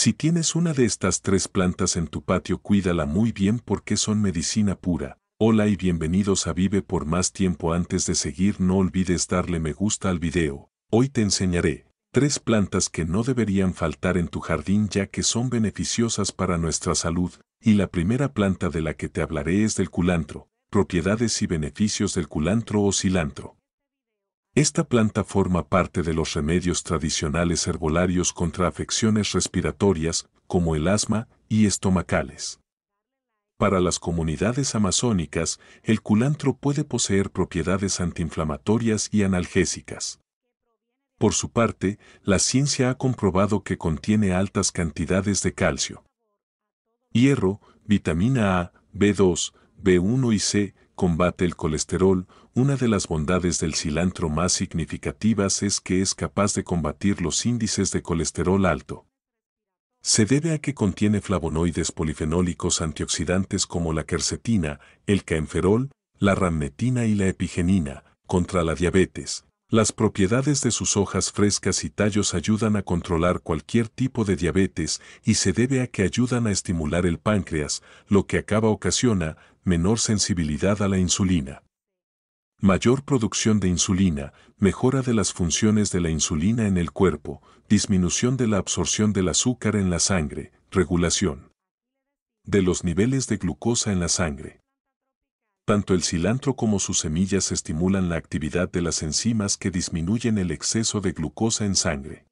Si tienes una de estas tres plantas en tu patio, cuídala muy bien porque son medicina pura. Hola y bienvenidos a Vive por más tiempo. Antes de seguir, no olvides darle me gusta al video. Hoy te enseñaré tres plantas que no deberían faltar en tu jardín ya que son beneficiosas para nuestra salud. Y la primera planta de la que te hablaré es del culantro, propiedades y beneficios del culantro o cilantro. Esta planta forma parte de los remedios tradicionales herbolarios contra afecciones respiratorias, como el asma, y estomacales. Para las comunidades amazónicas, el culantro puede poseer propiedades antiinflamatorias y analgésicas. Por su parte, la ciencia ha comprobado que contiene altas cantidades de calcio, hierro, vitamina A, B2, B1 y C, combate el colesterol, una de las bondades del cilantro más significativas es que es capaz de combatir los índices de colesterol alto. Se debe a que contiene flavonoides polifenólicos antioxidantes como la quercetina, el caenferol, la ramnetina y la epigenina, contra la diabetes. Las propiedades de sus hojas frescas y tallos ayudan a controlar cualquier tipo de diabetes y se debe a que ayudan a estimular el páncreas, lo que acaba ocasiona menor sensibilidad a la insulina. Mayor producción de insulina, mejora de las funciones de la insulina en el cuerpo, disminución de la absorción del azúcar en la sangre, regulación de los niveles de glucosa en la sangre. Tanto el cilantro como sus semillas estimulan la actividad de las enzimas que disminuyen el exceso de glucosa en sangre.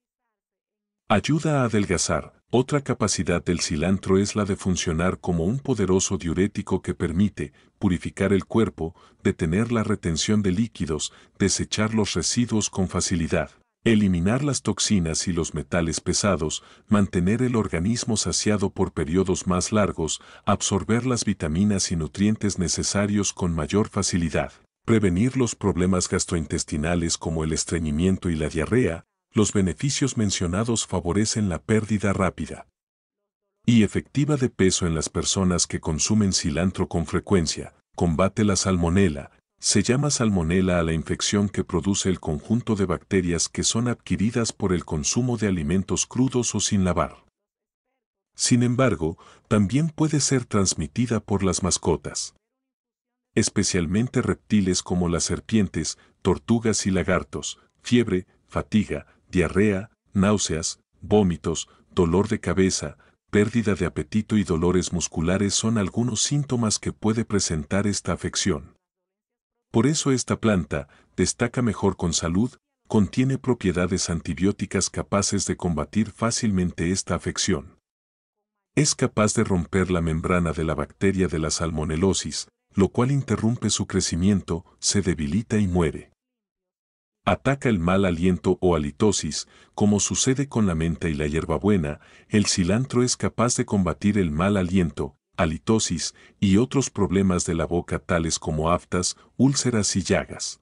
Ayuda a adelgazar, otra capacidad del cilantro es la de funcionar como un poderoso diurético que permite purificar el cuerpo, detener la retención de líquidos, desechar los residuos con facilidad, eliminar las toxinas y los metales pesados, mantener el organismo saciado por periodos más largos, absorber las vitaminas y nutrientes necesarios con mayor facilidad, prevenir los problemas gastrointestinales como el estreñimiento y la diarrea, los beneficios mencionados favorecen la pérdida rápida y efectiva de peso en las personas que consumen cilantro con frecuencia, combate la salmonela, se llama salmonela a la infección que produce el conjunto de bacterias que son adquiridas por el consumo de alimentos crudos o sin lavar. Sin embargo, también puede ser transmitida por las mascotas. Especialmente reptiles como las serpientes, tortugas y lagartos, fiebre, fatiga, diarrea, náuseas, vómitos, dolor de cabeza, pérdida de apetito y dolores musculares son algunos síntomas que puede presentar esta afección. Por eso esta planta destaca mejor con salud, contiene propiedades antibióticas capaces de combatir fácilmente esta afección. Es capaz de romper la membrana de la bacteria de la salmonelosis, lo cual interrumpe su crecimiento, se debilita y muere. Ataca el mal aliento o halitosis, como sucede con la menta y la hierbabuena, el cilantro es capaz de combatir el mal aliento, halitosis y otros problemas de la boca tales como aftas, úlceras y llagas.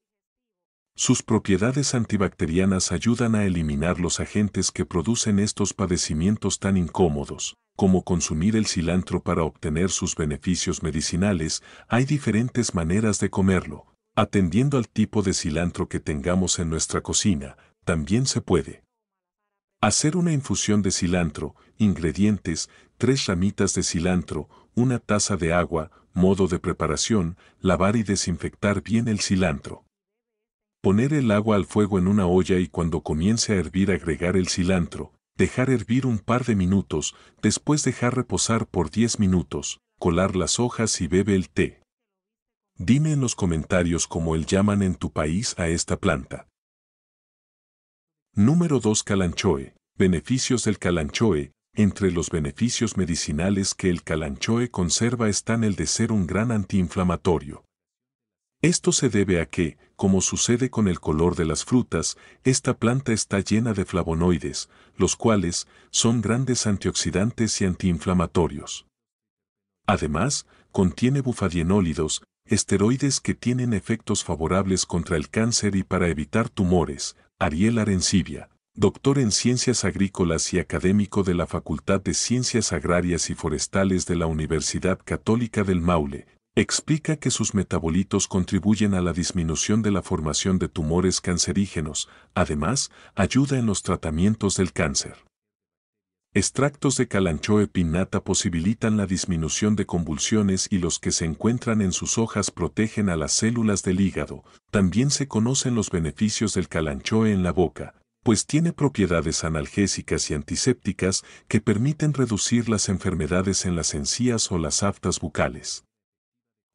Sus propiedades antibacterianas ayudan a eliminar los agentes que producen estos padecimientos tan incómodos. Como consumir el cilantro para obtener sus beneficios medicinales, hay diferentes maneras de comerlo, Atendiendo al tipo de cilantro que tengamos en nuestra cocina, también se puede. Hacer una infusión de cilantro, ingredientes, tres ramitas de cilantro, una taza de agua, modo de preparación, lavar y desinfectar bien el cilantro. Poner el agua al fuego en una olla y cuando comience a hervir agregar el cilantro, dejar hervir un par de minutos, después dejar reposar por 10 minutos, colar las hojas y bebe el té. Dime en los comentarios cómo el llaman en tu país a esta planta. Número 2 Calanchoe. Beneficios del calanchoe. Entre los beneficios medicinales que el calanchoe conserva están el de ser un gran antiinflamatorio. Esto se debe a que, como sucede con el color de las frutas, esta planta está llena de flavonoides, los cuales son grandes antioxidantes y antiinflamatorios. Además, contiene bufadienólidos, Esteroides que tienen efectos favorables contra el cáncer y para evitar tumores. Ariel Arencibia, doctor en Ciencias Agrícolas y académico de la Facultad de Ciencias Agrarias y Forestales de la Universidad Católica del Maule, explica que sus metabolitos contribuyen a la disminución de la formación de tumores cancerígenos, además ayuda en los tratamientos del cáncer. Extractos de Calanchoe pinnata posibilitan la disminución de convulsiones y los que se encuentran en sus hojas protegen a las células del hígado. También se conocen los beneficios del Calanchoe en la boca, pues tiene propiedades analgésicas y antisépticas que permiten reducir las enfermedades en las encías o las aftas bucales.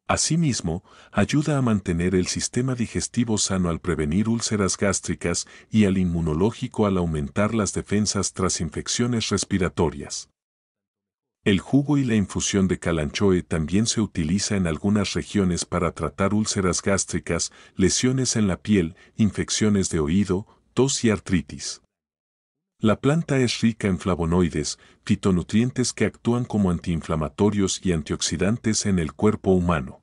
Asimismo, ayuda a mantener el sistema digestivo sano al prevenir úlceras gástricas y al inmunológico al aumentar las defensas tras infecciones respiratorias. El jugo y la infusión de calanchoe también se utiliza en algunas regiones para tratar úlceras gástricas, lesiones en la piel, infecciones de oído, tos y artritis. La planta es rica en flavonoides, fitonutrientes que actúan como antiinflamatorios y antioxidantes en el cuerpo humano.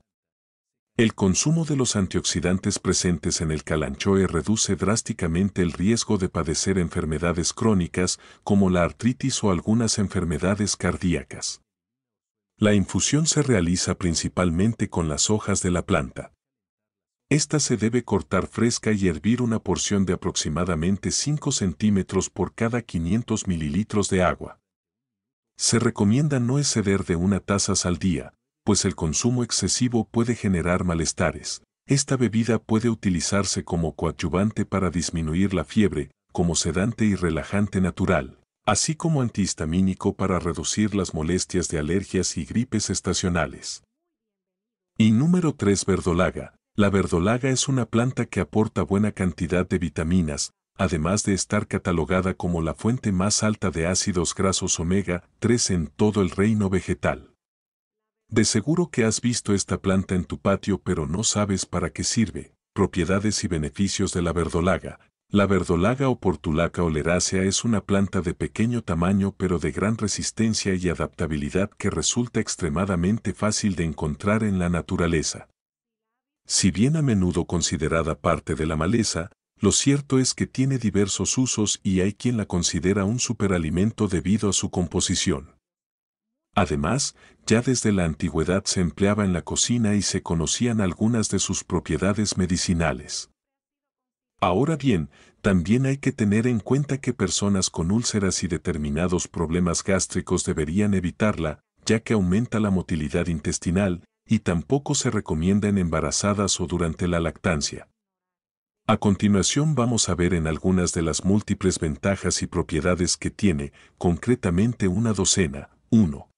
El consumo de los antioxidantes presentes en el calanchoe reduce drásticamente el riesgo de padecer enfermedades crónicas como la artritis o algunas enfermedades cardíacas. La infusión se realiza principalmente con las hojas de la planta. Esta se debe cortar fresca y hervir una porción de aproximadamente 5 centímetros por cada 500 mililitros de agua. Se recomienda no exceder de una taza al día, pues el consumo excesivo puede generar malestares. Esta bebida puede utilizarse como coadyuvante para disminuir la fiebre, como sedante y relajante natural, así como antihistamínico para reducir las molestias de alergias y gripes estacionales. Y número 3 verdolaga. La verdolaga es una planta que aporta buena cantidad de vitaminas, además de estar catalogada como la fuente más alta de ácidos grasos omega 3 en todo el reino vegetal. De seguro que has visto esta planta en tu patio pero no sabes para qué sirve. Propiedades y beneficios de la verdolaga. La verdolaga o portulaca oleracea es una planta de pequeño tamaño pero de gran resistencia y adaptabilidad que resulta extremadamente fácil de encontrar en la naturaleza. Si bien a menudo considerada parte de la maleza, lo cierto es que tiene diversos usos y hay quien la considera un superalimento debido a su composición. Además, ya desde la antigüedad se empleaba en la cocina y se conocían algunas de sus propiedades medicinales. Ahora bien, también hay que tener en cuenta que personas con úlceras y determinados problemas gástricos deberían evitarla, ya que aumenta la motilidad intestinal, y tampoco se recomienda en embarazadas o durante la lactancia. A continuación vamos a ver en algunas de las múltiples ventajas y propiedades que tiene, concretamente una docena. 1.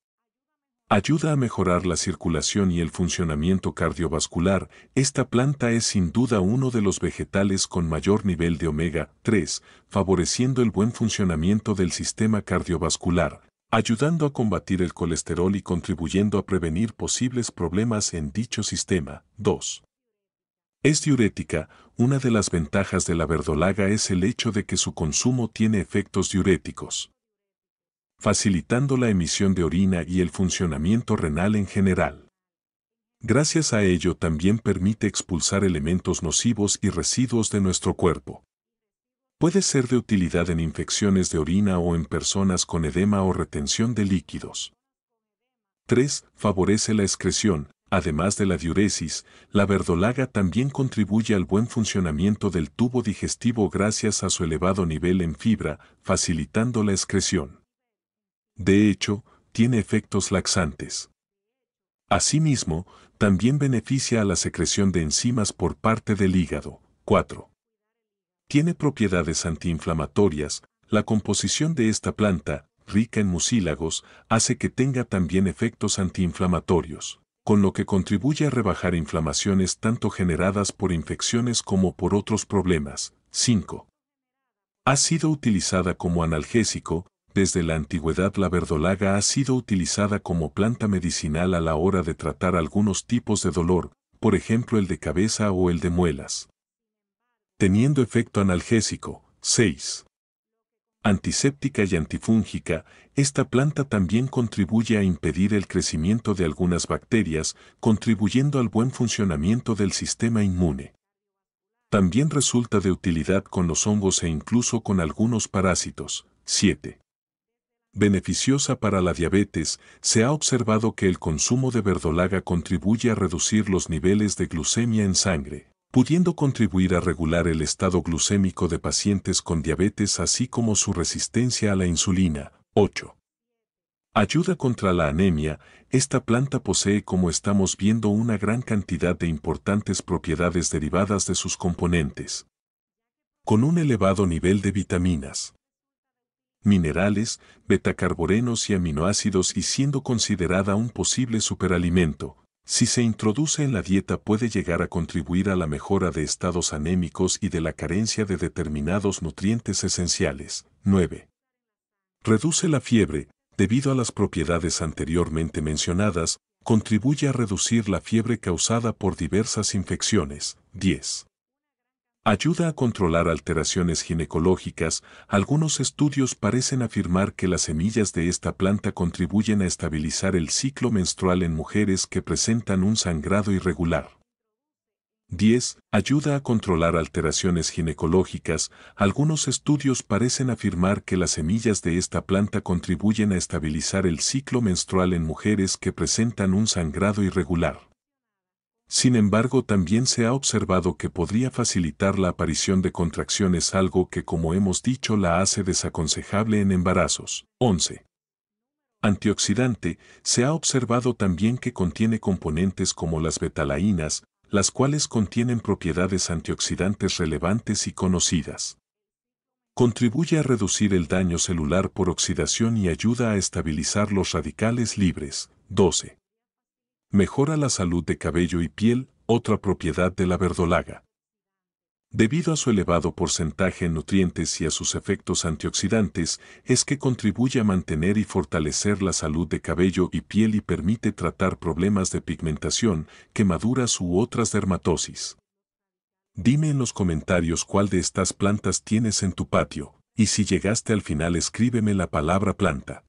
Ayuda a mejorar la circulación y el funcionamiento cardiovascular, esta planta es sin duda uno de los vegetales con mayor nivel de omega 3, favoreciendo el buen funcionamiento del sistema cardiovascular, ayudando a combatir el colesterol y contribuyendo a prevenir posibles problemas en dicho sistema. 2. Es diurética, una de las ventajas de la verdolaga es el hecho de que su consumo tiene efectos diuréticos facilitando la emisión de orina y el funcionamiento renal en general. Gracias a ello también permite expulsar elementos nocivos y residuos de nuestro cuerpo. Puede ser de utilidad en infecciones de orina o en personas con edema o retención de líquidos. 3. Favorece la excreción. Además de la diuresis, la verdolaga también contribuye al buen funcionamiento del tubo digestivo gracias a su elevado nivel en fibra, facilitando la excreción de hecho, tiene efectos laxantes. Asimismo, también beneficia a la secreción de enzimas por parte del hígado. 4. Tiene propiedades antiinflamatorias, la composición de esta planta, rica en mucílagos, hace que tenga también efectos antiinflamatorios, con lo que contribuye a rebajar inflamaciones tanto generadas por infecciones como por otros problemas. 5. Ha sido utilizada como analgésico, desde la antigüedad la verdolaga ha sido utilizada como planta medicinal a la hora de tratar algunos tipos de dolor, por ejemplo el de cabeza o el de muelas. Teniendo efecto analgésico. 6. Antiséptica y antifúngica, esta planta también contribuye a impedir el crecimiento de algunas bacterias, contribuyendo al buen funcionamiento del sistema inmune. También resulta de utilidad con los hongos e incluso con algunos parásitos. 7 beneficiosa para la diabetes, se ha observado que el consumo de verdolaga contribuye a reducir los niveles de glucemia en sangre, pudiendo contribuir a regular el estado glucémico de pacientes con diabetes así como su resistencia a la insulina. 8. Ayuda contra la anemia, esta planta posee como estamos viendo una gran cantidad de importantes propiedades derivadas de sus componentes. Con un elevado nivel de vitaminas, minerales, betacarborenos y aminoácidos y siendo considerada un posible superalimento, si se introduce en la dieta puede llegar a contribuir a la mejora de estados anémicos y de la carencia de determinados nutrientes esenciales. 9. Reduce la fiebre, debido a las propiedades anteriormente mencionadas, contribuye a reducir la fiebre causada por diversas infecciones. 10. Ayuda a controlar alteraciones ginecológicas. Algunos estudios parecen afirmar que las semillas de esta planta contribuyen a estabilizar el ciclo menstrual en mujeres que presentan un sangrado irregular. 10. Ayuda a controlar alteraciones ginecológicas. Algunos estudios parecen afirmar que las semillas de esta planta contribuyen a estabilizar el ciclo menstrual en mujeres que presentan un sangrado irregular. Sin embargo, también se ha observado que podría facilitar la aparición de contracciones, algo que como hemos dicho la hace desaconsejable en embarazos. 11. Antioxidante, se ha observado también que contiene componentes como las betalaínas, las cuales contienen propiedades antioxidantes relevantes y conocidas. Contribuye a reducir el daño celular por oxidación y ayuda a estabilizar los radicales libres. 12. Mejora la salud de cabello y piel, otra propiedad de la verdolaga. Debido a su elevado porcentaje en nutrientes y a sus efectos antioxidantes, es que contribuye a mantener y fortalecer la salud de cabello y piel y permite tratar problemas de pigmentación, quemaduras u otras dermatosis. Dime en los comentarios cuál de estas plantas tienes en tu patio, y si llegaste al final escríbeme la palabra planta.